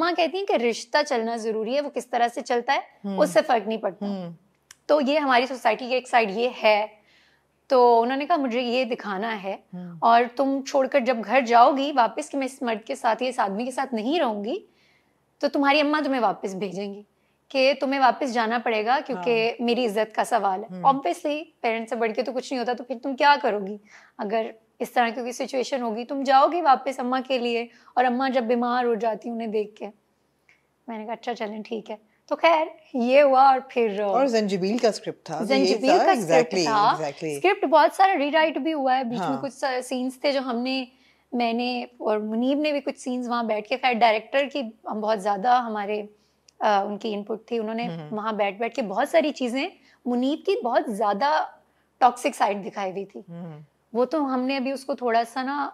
माँ कहती है कि रिश्ता चलना जरूरी है वो किस तरह से चलता है हम्म। उससे फर्क नहीं पड़ता हम्म। तो ये हमारी सोसाइटी की एक साइड ये है तो उन्होंने कहा मुझे ये दिखाना है हम्म। और तुम छोड़कर जब घर जाओगी वापस कि मैं इस मर्द के साथ या इस आदमी के साथ नहीं रहूंगी तो तुम्हारी अम्मा तुम्हें वापस भेजेंगी कि तुम्हें वापस जाना पड़ेगा क्योंकि हाँ। मेरी इज्जत का सवाल है ऑब्वियसली पेरेंट्स से बढ़ के तो कुछ नहीं होता तो फिर तुम क्या करोगी अगर इस तरह की सिचुएशन होगी तुम जाओगी वापस अम्मा के लिए और अम्मा जब बीमार हो जाती उन्हें देख के मैंने कहा अच्छा चलें ठीक है तो खैर ये हुआ और फिर और जंजीबील का स्क्रिप्ट था जंजीबील का स्क्रिप्ट exactly, था exactly. स्क्रिप्ट बहुत सारा रीराइट भी हुआ है बीच हाँ. में कुछ सीन्स थे जो हमने मैंने और मुनीब ने भी कुछ सीन्स वहाँ बैठ के खैर डायरेक्टर की हम बहुत ज़्यादा हमारे आ, उनकी इनपुट थी उन्होंने हम्म, हम्म। वहाँ बैठ बैठ के बहुत सारी चीज़ें मुनीब की बहुत ज़्यादा टॉक्सिक साइड दिखाई हुई थी हम्म। वो तो हमने अभी उसको थोड़ा सा ना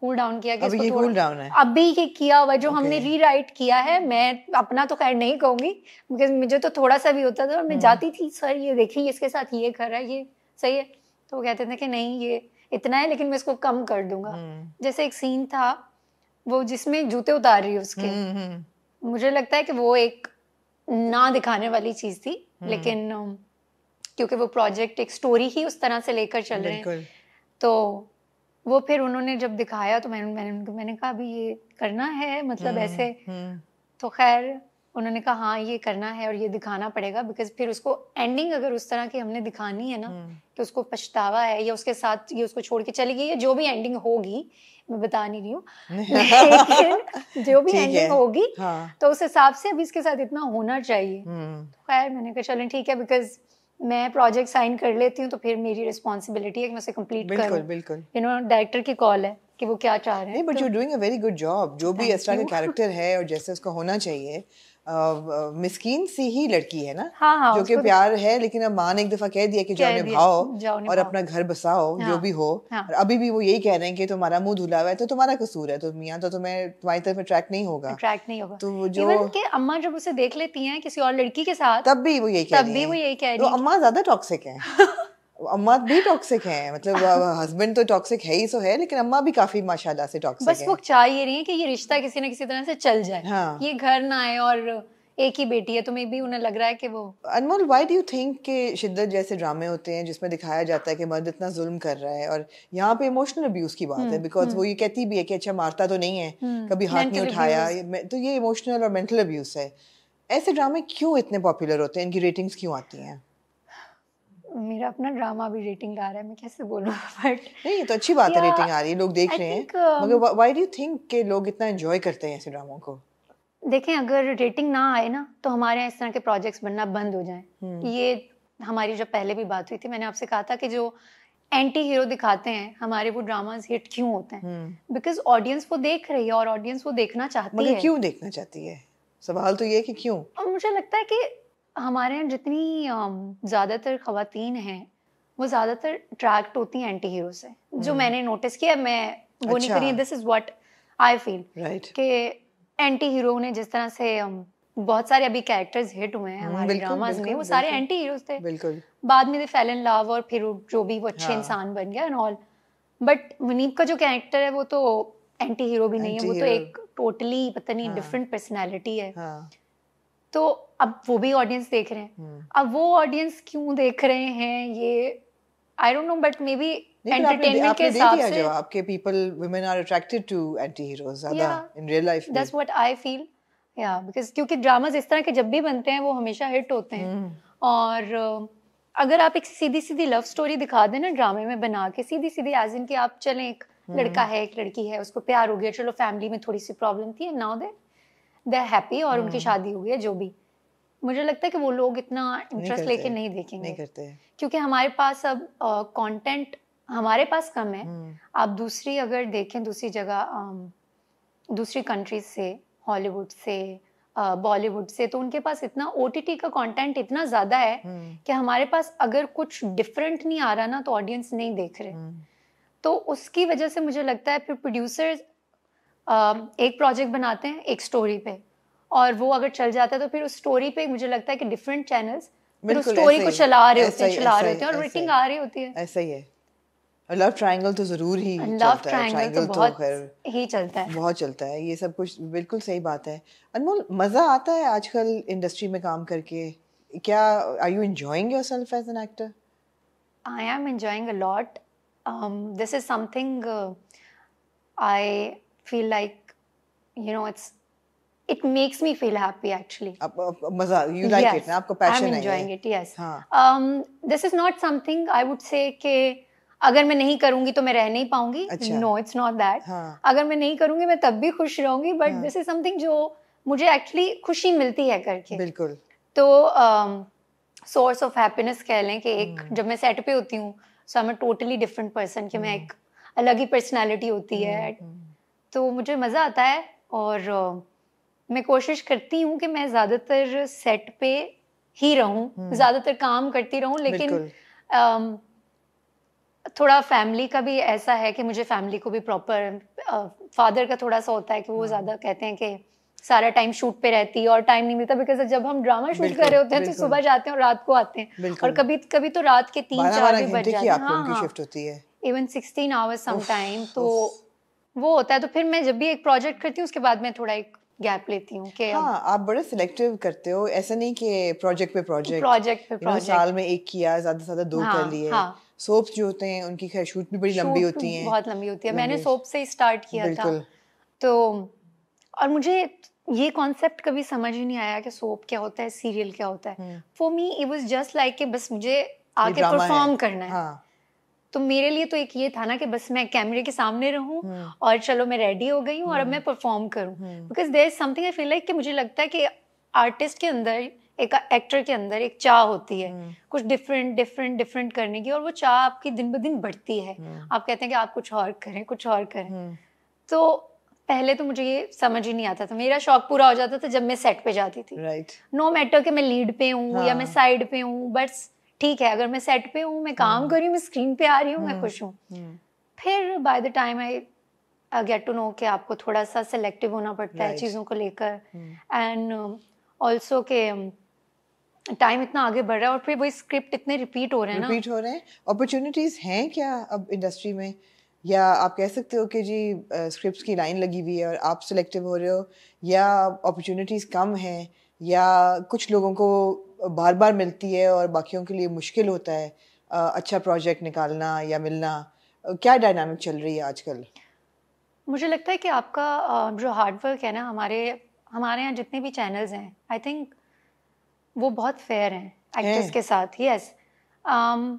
कूल डाउन किया कि अभी ये कूल डाउन है अभी ये किया हुआ जो okay. हमने रीराइट किया है मैं अपना तो खैर नहीं कहूंगी बिकॉज मुझे तो थोड़ा सा भी होता था और मैं हम्म। जाती थी सर ये देखिए इसके साथ ये कर रहा है ये सही है तो वो कहते थे कि नहीं ये इतना है लेकिन मैं इसको कम कर दूंगा हम्म। जैसे एक सीन था वो जिसमें जूते उतार रही है उसके हम्म, मुझे लगता है कि वो एक ना दिखाने वाली चीज थी लेकिन क्योंकि वो प्रोजेक्ट एक स्टोरी ही उस तरह से लेकर चल रहे हैं तो वो फिर उन्होंने जब दिखाया तो मैंने मैं, मैंने कहा अभी ये करना है मतलब हम्म, ऐसे हम्म। तो खैर उन्होंने कहा हाँ ये करना है और ये दिखाना पड़ेगा बिकॉज फिर उसको एंडिंग अगर उस तरह की हमने दिखानी है ना कि हम्म। तो उसको पछतावा है या उसके साथ ये उसको छोड़ के चली गई या जो भी एंडिंग होगी मैं बता नहीं रही हूँ जो भी एंडिंग होगी हाँ। तो उस हिसाब से अभी इसके साथ इतना होना चाहिए तो खैर मैंने कहा चलो ठीक है बिकॉज मैं प्रोजेक्ट साइन कर लेती हूँ तो फिर मेरी रिस्पॉन्सिबिलिटी है कि मैं उसे कंप्लीट करूँ बिल्कुल बिल्कुल यू नो डायरेक्टर की कॉल है कि वो क्या चाह रहे हैं but you doing a very good job जो भी एस्ट्रा का कैरेक्टर है और जैसे उसको होना चाहिए मिसकीन सी ही लड़की है ना हाँ, हाँ, जो कि प्यार है लेकिन अब माँ ने एक दफा कह दिया कि जाओ निभाओ और अपना घर बसाओ हाँ, जो भी हो हाँ, और अभी भी वो यही कह रहे हैं कि तुम्हारा मुंह धुला हुआ है तो तुम्हारा कसूर है तो मियाँ तो तुम्हें तुम्हारी तरफ अट्रैक्ट नहीं होगा अट्रैक्ट नहीं होगा तो जो अम्मा जब उसे देख लेती हैं किसी और लड़की के साथ तब भी वो यही तब भी वो यही कह तो रही है अम्मा ज्यादा टॉक्सिक है अम्मा भी टॉक्सिक हैं मतलब हस्बैंड तो टॉक्सिक है ही सो तो है लेकिन अम्मा भी काफी माशाल्लाह से टॉक्सिक बस वो चाह ये रही है कि ये रिश्ता किसी ना किसी तरह से चल जाए हाँ। ये घर ना आए और एक ही बेटी है तो मे भी उन्हें लग रहा है कि वो अनमोल वाई डू थिंक कि शिद्दत जैसे ड्रामे होते हैं जिसमें दिखाया जाता है कि मर्द इतना जुल्म कर रहा है और यहाँ पे इमोशनल अब्यूज की बात है बिकॉज हम्म, हम्म। वो ये कहती भी है कि अच्छा मारता तो नहीं है हम्म, कभी हाथ नहीं उठाया तो ये इमोशनल और मेंटल अब्यूज है ऐसे ड्रामे क्यों इतने पॉपुलर होते हैं इनकी रेटिंग्स क्यों आती हैं मेरा अपना ड्रामा भी रेटिंग आ रहा है मैं कैसे बोलूँ बट नहीं तो अच्छी बात है रेटिंग आ रही है लोग देख रहे हैं um, मगर व्हाई डू यू थिंक के लोग इतना एंजॉय करते हैं ऐसे ड्रामों को देखें अगर रेटिंग ना आए ना तो हमारे यहाँ इस तरह के प्रोजेक्ट्स बनना बंद हो जाए हम्म। ये हमारी जब पहले भी बात हुई थी मैंने आपसे कहा था कि जो एंटी हीरो दिखाते हैं हमारे वो ड्रामास हिट क्यों होते हैं बिकॉज हम्म। ऑडियंस वो देख रही है और ऑडियंस वो देखना चाहती है क्यों देखना चाहती है सवाल तो ये है कि क्यों मुझे लगता है कि हमारे यहाँ जितनी ज़्यादातर खातन हैं वो ज़्यादातर अट्रैक्ट होती हैं एंटी हीरो से जो हम्म। मैंने नोटिस किया मैं वो नहीं अच्छा। करी this is what I feel right कि एंटी हीरो ने जिस तरह से बहुत सारे अभी कैरेक्टर्स हिट हुए हैं हम्म, हमारे ड्रामाज में वो सारे एंटी हीरोज थे बिल्कुल बाद में दे फेल इन लव और फिर जो भी वो अच्छे हाँ। इंसान बन गया एंड ऑल बट मुनीब का जो कैरेक्टर है वो तो एंटी हीरो भी नहीं है वो तो एक टोटली पता नहीं डिफरेंट हाँ। पर्सनैलिटी है हाँ। तो अब वो भी ऑडियंस देख रहे हैं हम्म। अब वो ऑडियंस क्यों देख रहे हैं ये I don't know but maybe entertainment के हिसाब से आपके people women are attracted to anti heroes ज्यादा in real life that's what I feel या बिकॉज क्योंकि ड्रामाज इस तरह के जब भी बनते हैं वो हमेशा हिट होते हैं हम्म। और अगर आप एक सीधी सीधी लव स्टोरी दिखा दें ना ड्रामे में बना के सीधी सीधी एज इन कि आप चले एक हम्म। लड़का है एक लड़की है उसको प्यार हो गया चलो फैमिली में थोड़ी सी प्रॉब्लम थी नाउ देन दे हैप्पी और उनकी हम्म। शादी हुई है जो भी मुझे लगता है कि वो लोग इतना इंटरेस्ट लेके नहीं देखेंगे नहीं करते क्योंकि हमारे पास अब कंटेंट हमारे पास कम है हम्म। आप दूसरी अगर देखें दूसरी जगह दूसरी कंट्रीज से हॉलीवुड से बॉलीवुड से तो उनके पास इतना ओ का कंटेंट इतना ज़्यादा है हम्म। कि हमारे पास अगर कुछ डिफरेंट नहीं आ रहा ना तो ऑडियंस नहीं देख रहे तो उसकी वजह से मुझे लगता है फिर प्रोड्यूसर्स एक प्रोजेक्ट बनाते हैं एक स्टोरी पे और वो अगर चल जाता है तो फिर उस स्टोरी पे मुझे लगता है कि डिफरेंट चैनल्स फिर उस स्टोरी को चला रहे होते हैं चला रहे होते हैं और रेटिंग आ रही होती है ऐसा ही है लव ट्रायंगल तो जरूर ही लव ट्रायंगल तो, तो बहुत तो ही चलता है बहुत चलता है ये सब कुछ बिल्कुल सही बात है अनमोल मज़ा आता है आजकल इंडस्ट्री में काम करके क्या are you enjoying yourself as an actor I am enjoying a lot this is something I feel like you know it's it makes me feel happy actually मजा you like yes, it na? Aapko passion है I'm enjoying hai. it yes हाँ. um, this is not something I would say ke, अगर मैं नहीं करूंगी तो मैं रह नहीं पाऊंगी नो इट्स नॉट दैट अगर मैं नहीं करूंगी मैं तब भी खुश रहूंगी बट दिस इज समथिंग जो मुझे एक्चुअली खुशी मिलती है करके बिल्कुल तो सोर्स ऑफ हैप्पीनेस कह लें कि एक hmm. जब मैं सेट पे होती हूँ so I am totally different person कि hmm. मैं हम्म। एक अलग ही पर्सनैलिटी होती hmm. है हम्म, तो मुझे मज़ा आता है और मैं कोशिश करती हूँ कि मैं ज़्यादातर सेट पे ही रहूँ हम्म। ज़्यादातर काम करती रहूँ लेकिन थोड़ा फैमिली का भी ऐसा है कि मुझे फैमिली को भी प्रॉपर फादर का थोड़ा सा होता है कि वो हम्म। ज़्यादा कहते हैं कि सारा टाइम शूट पे रहती है और टाइम नहीं मिलता बिकॉज जब हम ड्रामा शूट कर रहे होते हैं तो सुबह जाते हैं और रात को आते हैं और कभी कभी तो रात के तीन चार भी बज जाते हैं इवन सिक्सटीन आवर्स समटाइम तो उफ, वो होता है तो फिर मैं जब भी एक प्रोजेक्ट करती हूँ उसके बाद में थोड़ा एक गैप लेती हूँ हाँ आप बड़े सिलेक्टिव करते हो ऐसा नहीं कि प्रोजेक्ट पे प्रोजेक्ट प्रोजेक्ट पे प्रोजेक्ट साल में एक किया ज्यादा से ज्यादा दो हाँ, कर लिए हाँ. सोप्स जो होते हैं उनकी खैर शूट भी बड़ी लंबी होती है बहुत लंबी होती है मैंने सोप से ही स्टार्ट किया था तो और मुझे ये कॉन्सेप्ट कभी समझ ही नहीं आया कि सोप क्या होता है सीरियल क्या होता है for me it was just like कि बस मुझे आके परफॉर्म करना है हाँ. तो मेरे लिए तो एक ये था ना कि बस मैं कैमरे के सामने रहूं hmm. और चलो मैं रेडी हो गई हूँ और अब हम्म। मैं परफॉर्म करूँ because there is something I feel like कि मुझे लगता है कि आर्टिस्ट के अंदर एक एक्टर के अंदर एक चाह होती है hmm. कुछ डिफरेंट डिफरेंट डिफरेंट करने की और वो चाह आपकी दिन ब दिन बढ़ती है hmm. आप कहते हैं कि आप कुछ और करें कुछ और करें hmm. तो पहले तो मुझे ये समझ ही नहीं आता था मेरा शौक पूरा हो जाता था जब मैं सेट पे जाती थी राइट नो मैटर कि मैं लीड पे हूँ हाँ. या मैं साइड हाँ। पे हूँ बट ठीक है अगर मैं सेट पे हूँ मैं काम हाँ। कर रही हूँ मैं स्क्रीन पे आ रही हूँ मैं हाँ, खुश हूँ हाँ। फिर by the time I get to know कि आपको थोड़ा सा सेलेक्टिव होना पड़ता right. है चीज़ों को लेकर एंड ऑल्सो के टाइम इतना आगे बढ़ रहा है और फिर वही स्क्रिप्ट इतने रिपीट हो रहे हैं रिपीट हो रहे हैं अपॉर्चुनिटीज़ हैं क्या अब इंडस्ट्री में या आप कह सकते हो कि जी स्क्रिप्ट की लाइन लगी हुई है और आप सिलेक्टिव हो रहे हो या अपॉर्चुनिटीज़ कम हैं या कुछ लोगों को बार बार मिलती है और बाकियों के लिए मुश्किल होता है अच्छा प्रोजेक्ट निकालना या मिलना क्या डायनामिक चल रही है आजकल मुझे लगता है कि आपका जो हार्डवर्क है ना हमारे हमारे यहाँ जितने भी चैनल्स हैं आई थिंक वो बहुत फेयर हैं एक्टर्स के साथ यस yes. um,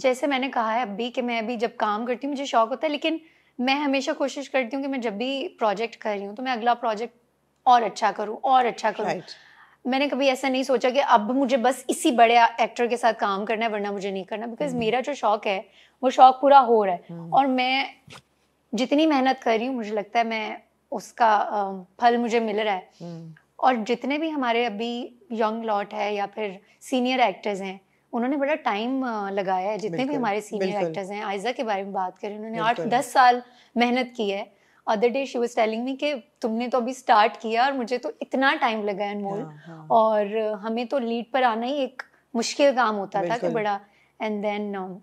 जैसे मैंने कहा है अभी कि मैं अभी जब काम करती हूँ मुझे शौक होता है लेकिन मैं हमेशा कोशिश करती हूँ कि मैं जब भी प्रोजेक्ट कर रही हूँ तो मैं अगला प्रोजेक्ट और अच्छा करूँ और अच्छा करूँ right. मैंने कभी ऐसा नहीं सोचा कि अब मुझे बस इसी बड़े एक्टर के साथ काम करना है वरना मुझे नहीं करना बिकॉज हम्म। मेरा जो शौक है वो शौक पूरा हो रहा है हम्म। और मैं जितनी मेहनत कर रही हूँ मुझे लगता है मैं उसका फल मुझे मिल रहा है हम्म। और जितने भी हमारे अभी यंग लॉट है या फिर सीनियर एक्टर्स हैं उन्होंने बड़ा टाइम लगाया है जितने भी हमारे सीनियर एक्टर्स हैं आयजा के बारे में बात करें उन्होंने आठ दस साल मेहनत की है other day she was telling me कि तुमने तो अभी स्टार्ट किया और मुझे तो इतना टाइम लगा अनमोल हाँ, हाँ। और हमें तो लीड पर आना ही एक मुश्किल काम होता था कि बड़ा एंड देन